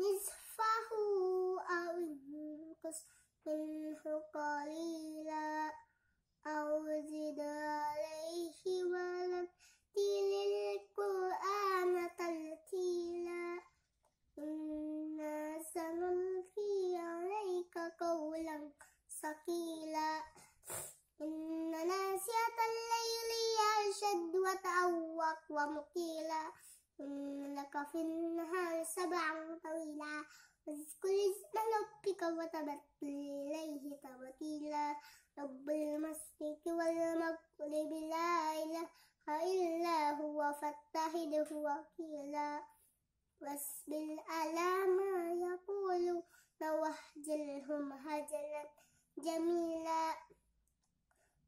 نصفه أو انقص منه قليلا أو زد عليه ورتل القرآن ترتيلا إنا سنلقي عليك قولا ثقيلا إن ناسية الليل هي أشد وتعوق ومقيلا لك في النهار سبعا طويلا واذكر اسم ربك وتبتل إليه تبتيلا رب المشرق والمغرب لا إله إلا هو فاتخذه وكيلا واصبر على ما يقول واهجرهم هجرا جميلا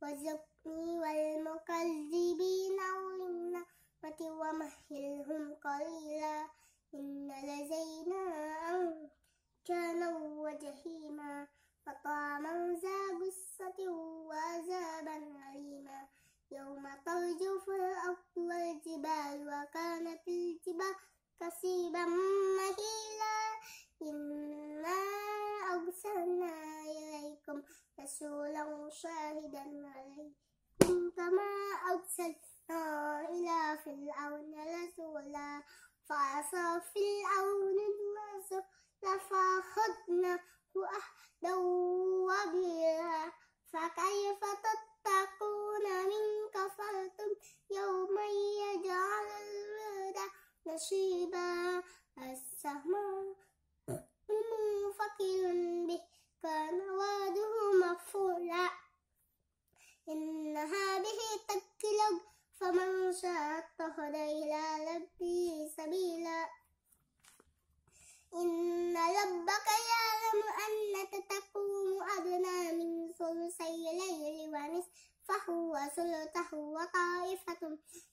وزقني والمكذب ومهلهم قليلا إن لدينا أنكالا وجحيما وطعما ذا قصة وعذابا أليما يوم ترجف الأرض والجبال وكانت الجبال كسيبا مهيلا إنا أرسلنا إليكم رسولا شاهدا عليكم كما أرسلت إلى فرعون رسولا فعصى فرعون الرسول فأخذناه أحدا وبيرا فكيف تتقون من كفرتم يوما يجعل الولد نشيبا اتخذ إلى ربه سبيلا إن ربك يعلم أنك تقوم أدنى من ثلثي الليل ونصفه وثلثه وطائفة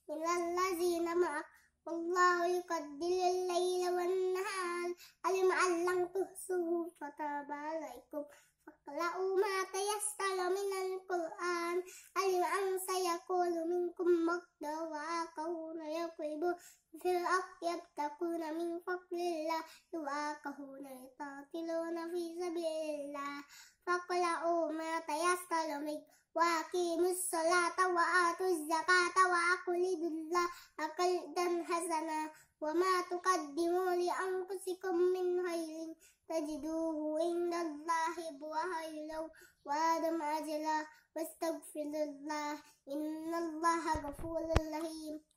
من الذين معك والله يقدر الليل والنهار ألم علم تحصوه فتاب عليكم في الأرض يبتغون من فضل الله يواقهون يقاتلون في سبيل الله فاقرأوا ما تيسر منه وأقيموا الصلاة وآتوا الزكاة وأقرضوا الله أقلدا حسنا وما تقدموا لأنفسكم من خير تجدوه عند الله خيرا وآدم أجلا واستغفر الله إن الله غفور رحيم